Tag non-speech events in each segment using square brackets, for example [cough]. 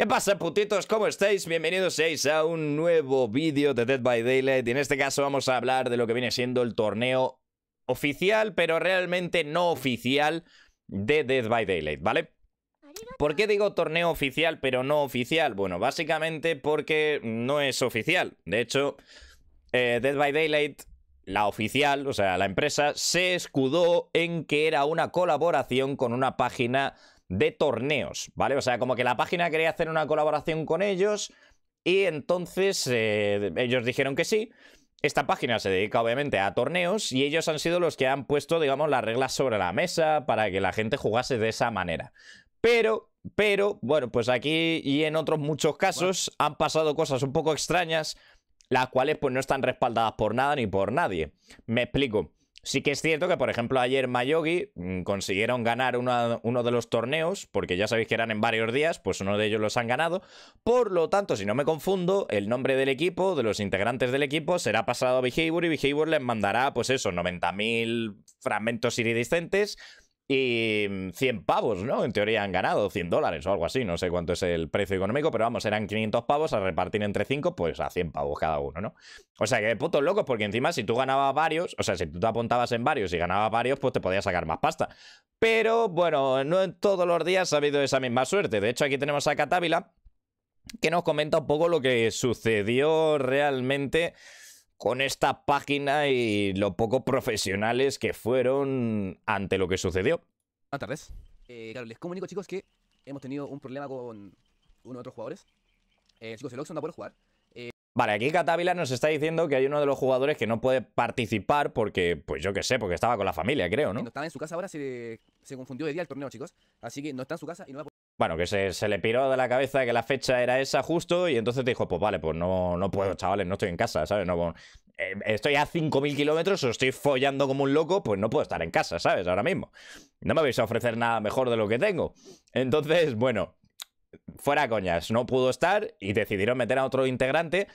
¿Qué pasa, putitos? ¿Cómo estáis? Bienvenidos seis a un nuevo vídeo de Dead by Daylight. Y en este caso vamos a hablar de lo que viene siendo el torneo oficial, pero realmente no oficial, de Dead by Daylight, ¿vale? ¿Por qué digo torneo oficial, pero no oficial? Bueno, básicamente porque no es oficial. De hecho, eh, Dead by Daylight la oficial, o sea, la empresa, se escudó en que era una colaboración con una página de torneos, ¿vale? O sea, como que la página quería hacer una colaboración con ellos y entonces eh, ellos dijeron que sí. Esta página se dedica obviamente a torneos y ellos han sido los que han puesto, digamos, las reglas sobre la mesa para que la gente jugase de esa manera. Pero, pero, bueno, pues aquí y en otros muchos casos han pasado cosas un poco extrañas, las cuales pues no están respaldadas por nada ni por nadie. Me explico. Sí que es cierto que, por ejemplo, ayer Mayogi mm, consiguieron ganar uno de los torneos, porque ya sabéis que eran en varios días, pues uno de ellos los han ganado. Por lo tanto, si no me confundo, el nombre del equipo, de los integrantes del equipo, será pasado a Behavior y Behavior les mandará, pues eso, 90.000 fragmentos iridiscentes y 100 pavos, ¿no? En teoría han ganado 100 dólares o algo así, no sé cuánto es el precio económico, pero vamos, eran 500 pavos a repartir entre 5, pues a 100 pavos cada uno, ¿no? O sea, que de putos locos, porque encima si tú ganabas varios, o sea, si tú te apuntabas en varios y ganabas varios, pues te podías sacar más pasta. Pero bueno, no en todos los días ha habido esa misma suerte. De hecho, aquí tenemos a Catávila, que nos comenta un poco lo que sucedió realmente con esta página y lo poco profesionales que fueron ante lo que sucedió. Buenas tardes. Eh, claro, les comunico, chicos, que hemos tenido un problema con uno de otros jugadores. Eh, chicos, el Oxxon no puede jugar. Eh, vale, aquí Catávila nos está diciendo que hay uno de los jugadores que no puede participar porque, pues yo qué sé, porque estaba con la familia, creo, ¿no? Eh, no estaba en su casa ahora, se, se confundió de día el torneo, chicos. Así que no está en su casa y no va a bueno, que se, le piró de la cabeza que la fecha era esa justo y entonces dijo, pues vale, pues no, no puedo, chavales, no estoy en casa, ¿sabes? No, eh, estoy a 5.000 kilómetros, os estoy follando como un loco, pues no puedo estar en casa, ¿sabes? Ahora mismo. No me vais a ofrecer nada mejor de lo que tengo. Entonces, bueno, fuera coñas, no pudo estar y decidieron meter a otro integrante,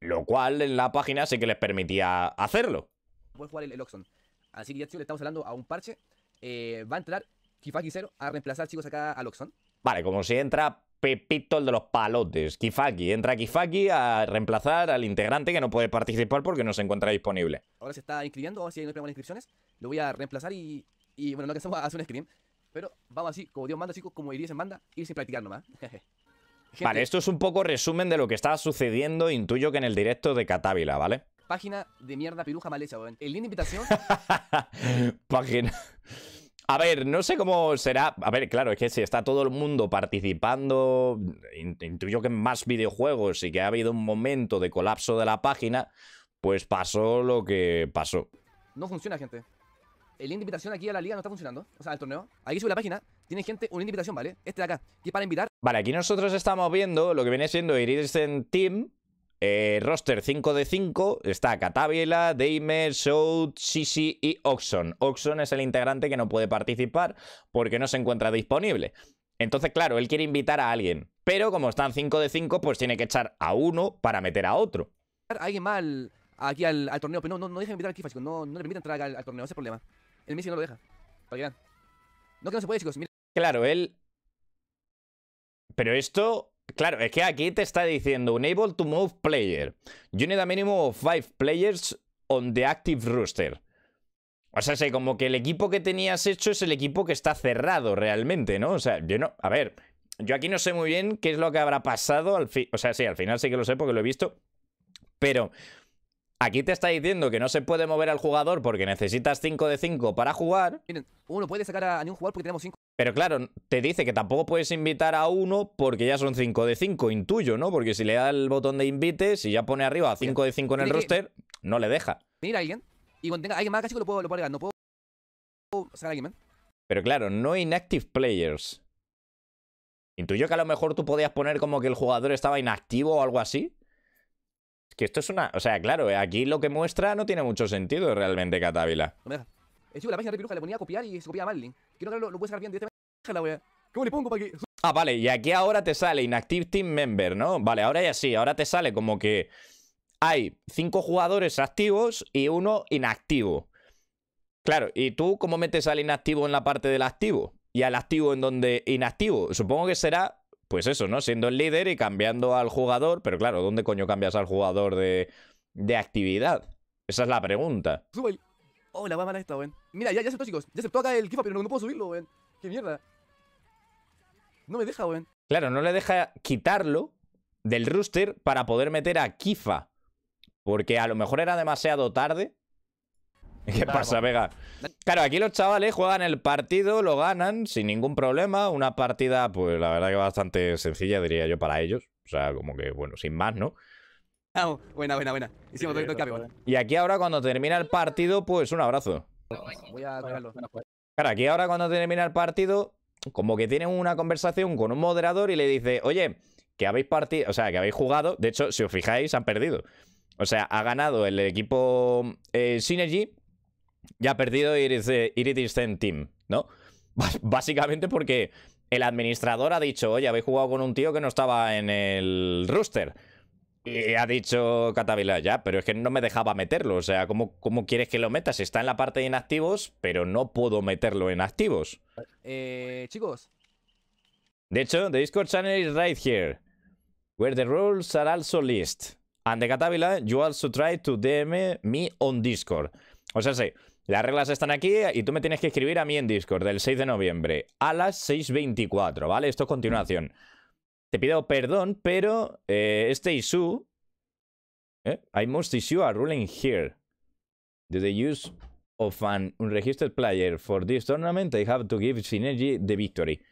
lo cual en la página sí que les permitía hacerlo. jugar el, Así que ya, le estamos hablando a un parche. Eh, va a entrar Kifaki 0 a reemplazar, chicos, acá al Oxon. Vale, como si entra Pepito el de los palotes, Kifaki. Entra Kifaki a reemplazar al integrante que no puede participar porque no se encuentra disponible. Ahora se está inscribiendo, vamos a hay si hay no inscripciones. Lo voy a reemplazar y, y bueno, que estamos a [laughs] hacer un scream. Pero vamos así, como Dios manda, chicos, como iría en banda, ir sin practicar nomás. [laughs] Vale, esto es un poco resumen de lo que está sucediendo, intuyo que en el directo de Catávila, ¿vale? Página de mierda piruja mal hecha, El link de invitación. [laughs] Página. A ver, no sé cómo será. A ver, claro, es que si está todo el mundo participando, intuyo que en más videojuegos y que ha habido un momento de colapso de la página, pues pasó lo que pasó. No funciona, gente. El link de invitación aquí a la liga no está funcionando, o sea, al torneo. Aquí sube la página, tiene gente, un link de invitación, ¿vale? Este de acá, Y para invitar. Vale, aquí nosotros estamos viendo lo que viene siendo en Team, eh, roster 5 de 5 está Catabiela, Dame, Show, Sisi y Oxon. Oxon es el integrante que no puede participar porque no se encuentra disponible. Entonces, claro, él quiere invitar a alguien, pero como están 5 de 5, pues tiene que echar a uno para meter a otro. Alguien mal aquí al, torneo, pero no, invitar aquí, No, le entrar al, torneo, ese problema. El lo deja. que se puede, chicos. Claro, él. Pero esto Claro, es que aquí te está diciendo Unable to move player. You need a minimum of 5 players on the active roster. O sea, sé, como que el equipo que tenías hecho es el equipo que está cerrado realmente, ¿no? O sea, yo no. A ver, yo aquí no sé muy bien qué es lo que habrá pasado al O sea, sí, al final sí que lo sé porque lo he visto. Pero aquí te está diciendo que no se puede mover al jugador porque necesitas 5 de 5 para jugar. Miren, uno puede sacar a ningún jugador porque tenemos 5. Pero claro, te dice que tampoco puedes invitar a uno porque ya son 5 de 5, intuyo, ¿no? Porque si le da el botón de invite, si ya pone arriba 5 de 5 en el roster, no le deja. Mira alguien. Y cuando tenga alguien más casi chico, lo puedo, lo puedo agregar. No puedo, sacar a alguien, man. Pero claro, no inactive players. Intuyo que a lo mejor tú podías poner como que el jugador estaba inactivo o algo así. Es que esto es una... O sea, claro, aquí lo que muestra no tiene mucho sentido realmente, Catávila. No me la página de Piruja le ponía a copiar y se copia mal Quiero que lo, lo puedes sacar bien directamente. Ah, vale, y aquí ahora te sale Inactive Team Member, ¿no? Vale, ahora ya sí, ahora te sale como que hay cinco jugadores activos y uno inactivo. Claro, ¿y tú cómo metes al inactivo en la parte del activo? Y al activo en donde inactivo. Supongo que será, pues eso, ¿no? Siendo el líder y cambiando al jugador, pero claro, ¿dónde coño cambias al jugador de, de actividad? Esa es la pregunta. Sube oh, la va esta, weón. Mira, ya, ya aceptó, chicos. Ya acá el Kifa, pero no, no puedo subirlo, weón. Qué mierda. No me deja, weón. Claro, no le deja quitarlo del rooster para poder meter a Kifa. Porque a lo mejor era demasiado tarde. [laughs] ¿Qué pasa, Vega? Claro, aquí los chavales juegan el partido, lo ganan sin ningún problema. Una partida, pues la verdad que bastante sencilla, diría yo, para ellos. O sea, como que, bueno, sin más, ¿no? Ah, buena, buena, buena. Hicimos Y aquí ahora cuando termina el partido, pues un abrazo. Voy a pues. Claro, aquí ahora cuando termina el partido, como que tienen una conversación con un moderador y le dice, oye, que habéis partido, o sea, que habéis jugado, de hecho, si os fijáis, han perdido. O sea, ha ganado el equipo eh, Synergy y ha perdido Iridiscent eh, Team, ¿no? [laughs] básicamente porque el administrador ha dicho, oye, habéis jugado con un tío que no estaba en el rooster. Y eh, ha dicho Katavila, ya, pero es que no me dejaba meterlo. O sea, ¿cómo, quieres que lo metas? Está en la parte de inactivos, pero no puedo meterlo en activos. Eh, chicos. De hecho, the Discord channel is right here, where the rules are also list. And the Catavila, you also try to DM me on Discord. O sea, sí, las reglas están aquí y tú me tienes que escribir a mí en Discord del 6 de noviembre a las 6.24, ¿vale? Esto es continuación. Te pido perdón, pero eh, este issue... Eh, I must issue a ruling here. Do the use of an unregistered player for this tournament, I have to give Synergy the victory.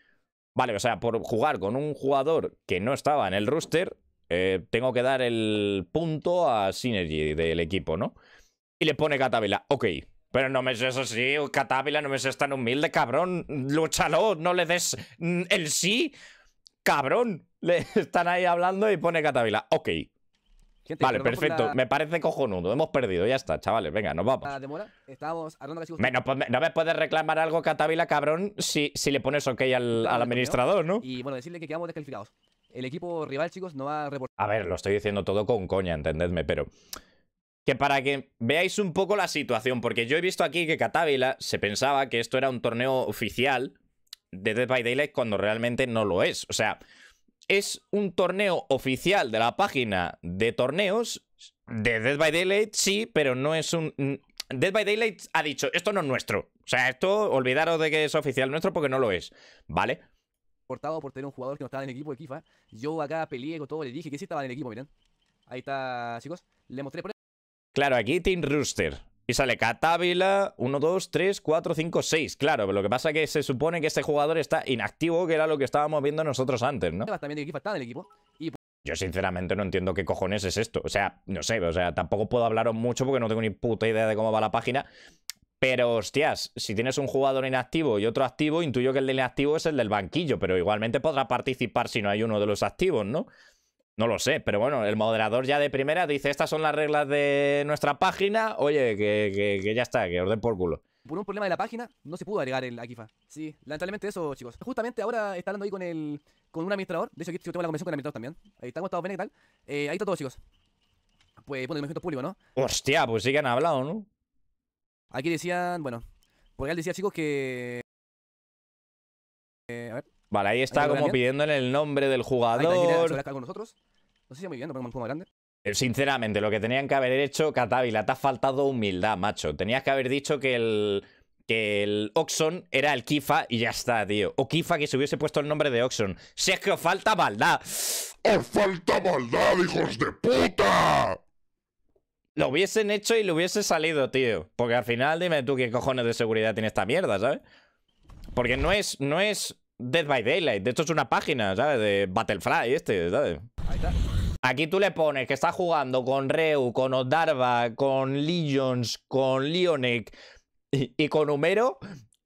Vale, o sea, por jugar con un jugador que no estaba en el roster, eh, tengo que dar el punto a Synergy del equipo, ¿no? Y le pone Catavila. Ok, pero no me seas así, Catávila, no me seas tan humilde, cabrón. Lúchalo, no le des mm, el sí, cabrón. Le [laughs] están ahí hablando y pone Catavila. Ok. vale, perfecto. Me parece cojonudo. Hemos perdido. Ya está, chavales. Venga, nos vamos. demora? no, pues, no, me puedes reclamar algo, Catavila, cabrón, si, si le pones ok al, administrador, ¿no? Y bueno, decirle que quedamos descalificados. El equipo rival, chicos, no va a reportar. A ver, lo estoy diciendo todo con coña, entendedme, pero. Que para que veáis un poco la situación, porque yo he visto aquí que Catávila se pensaba que esto era un torneo oficial de Dead by Daylight cuando realmente no lo es. O sea, es un torneo oficial de la página de torneos de Dead by Daylight, sí, pero no es un... Dead by Daylight ha dicho, esto no es nuestro. O sea, esto, olvidaros de que es oficial nuestro porque no lo es, ¿vale? Portado por tener un jugador que no estaba en el equipo de Kifa. Yo acá peleé todo, le dije que sí estaba en el equipo, miren. Ahí está, chicos. Le mostré por Claro, aquí Team Rooster. Y sale Catávila, 1, 2, 3, 4, 5, 6. Claro, lo que pasa es que se supone que este jugador está inactivo, que era lo que estábamos viendo nosotros antes, ¿no? También de equipo está del equipo. Yo sinceramente no entiendo qué cojones es esto. O sea, no sé, o sea, tampoco puedo hablaros mucho porque no tengo ni puta idea de cómo va la página. Pero, hostias, si tienes un jugador inactivo y otro activo, intuyo que el del inactivo es el del banquillo, pero igualmente podrá participar si no hay uno de los activos, ¿no? No lo sé, pero bueno, el moderador ya de primera dice, estas son las reglas de nuestra página, oye, que, que, ya está, que orden por culo. Por un problema de la página, no se pudo agregar el Akifa. Sí, lamentablemente eso, chicos. Justamente ahora está hablando ahí con el con un administrador. De hecho, aquí yo tengo la conversación con el administrador también. Ahí está, todo está? ¿Qué tal? Eh, ahí está todo, chicos. Pues, bueno, el público, ¿no? Hostia, pues sí que han hablado, ¿no? Aquí decían, bueno, porque él decía, chicos, que... Eh, a ver. Vale, ahí está como pidiéndole el nombre del jugador. Ahí está, con nosotros. No muy grande. Eh, sinceramente, lo que tenían que haber hecho, Catávila, te ha faltado humildad, macho. Tenías que haber dicho que el, que el Oxon era el Kifa y ya está, tío. O Kifa que se hubiese puesto el nombre de Oxon. Si es que os falta maldad. ¡Os falta maldad, hijos de puta! Lo hubiesen hecho y lo hubiese salido, tío. Porque al final, dime tú qué cojones de seguridad tiene esta mierda, ¿sabes? Porque no es, no es Dead by Daylight. De hecho, es una página, ¿sabes? De Battlefly este, ¿sabes? Ahí está. Aquí tú le pones que está jugando con Reu, con Odarva, con Legions, con Leonek y, con Humero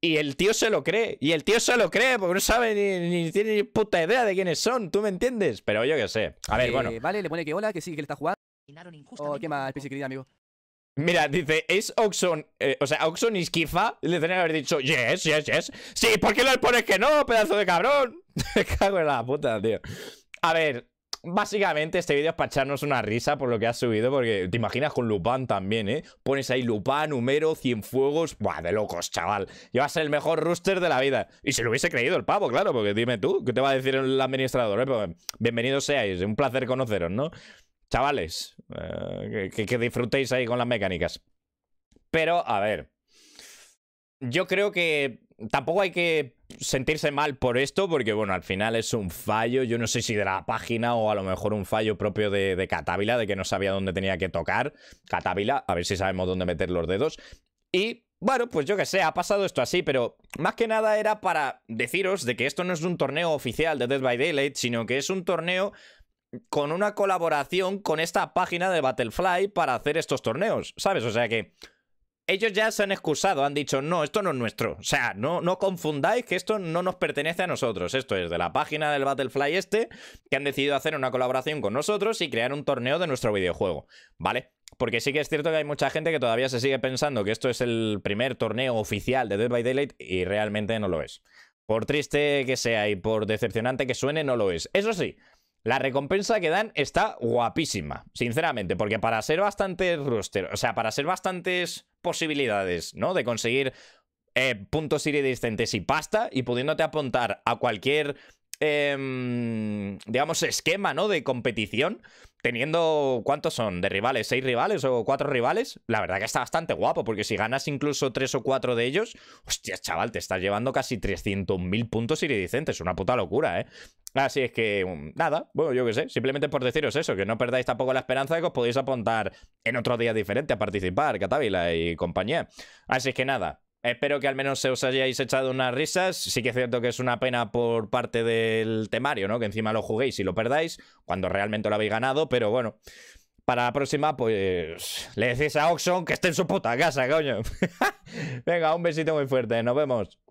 y el tío se lo cree. Y el tío se lo cree porque no sabe ni, tiene ni puta idea de quiénes son. ¿Tú me entiendes? Pero yo qué sé. A ver, bueno. Eh, vale, le pone que hola, que sí, que le está jugando. Oh, qué mal, ¿El querida, amigo. Mira, dice, es Oxon, eh, o sea, Oxon y Skifa le tendrían que haber dicho, yes, yes, yes. Sí, ¿por qué le pones que no, pedazo de cabrón? [laughs] Me cago en la puta, tío. A ver, básicamente este vídeo es para echarnos una risa por lo que has subido, porque te imaginas con Lupán también, ¿eh? Pones ahí Lupán, Humero, Cienfuegos, buah, de locos, chaval. a ser el mejor rooster de la vida. Y se lo hubiese creído el pavo, claro, porque dime tú, ¿qué te va a decir el administrador? Eh? Pues, bienvenidos seáis, un placer conoceros, ¿no? Chavales, eh, que disfrutéis ahí con las mecánicas. Pero, a ver, yo creo que tampoco hay que sentirse mal por esto, porque bueno, al final es un fallo, yo no sé si de la página o a lo mejor un fallo propio de, de de que no sabía dónde tenía que tocar Catávila, a ver si sabemos dónde meter los dedos. Y bueno, pues yo que sé, ha pasado esto así, pero más que nada era para deciros de que esto no es un torneo oficial de Dead by Daylight, sino que es un torneo con una colaboración con esta página de Battlefly para hacer estos torneos, ¿sabes? O sea que ellos ya se han excusado, han dicho, no, esto no es nuestro. O sea, no, no confundáis que esto no nos pertenece a nosotros. Esto es de la página del Battlefly este, que han decidido hacer una colaboración con nosotros y crear un torneo de nuestro videojuego. ¿Vale? Porque sí que es cierto que hay mucha gente que todavía se sigue pensando que esto es el primer torneo oficial de Dead by Daylight y realmente no lo es. Por triste que sea y por decepcionante que suene, no lo es. Eso sí, la recompensa que dan está guapísima, sinceramente, porque para ser bastantes roster, o sea, para ser bastantes posibilidades, ¿no? De conseguir eh, puntos iridiscentes y pasta y pudiéndote apuntar a cualquier Em, digamos, esquema, ¿no? De competición, teniendo, ¿cuántos son? ¿De rivales? ¿Seis rivales o cuatro rivales? La verdad que está bastante guapo, porque si ganas incluso tres o cuatro de ellos, hostia, chaval, te estás llevando casi 300.000 puntos iridicentes, una puta locura, ¿eh? Así es que, mm, nada, bueno, yo qué sé, simplemente por deciros eso, que no perdáis tampoco la esperanza de que os podéis apuntar en otro día diferente a participar, Catávila y compañía. Así es que nada, Espero que al menos se os hayáis echado unas risas. Sí que es cierto que es una pena por parte del temario, ¿no? Que encima lo juguéis y lo perdáis cuando realmente lo habéis ganado, pero bueno. Para la próxima, pues le decís a Oxon que esté en su puta casa, coño. [laughs] Venga, un besito muy fuerte, nos vemos.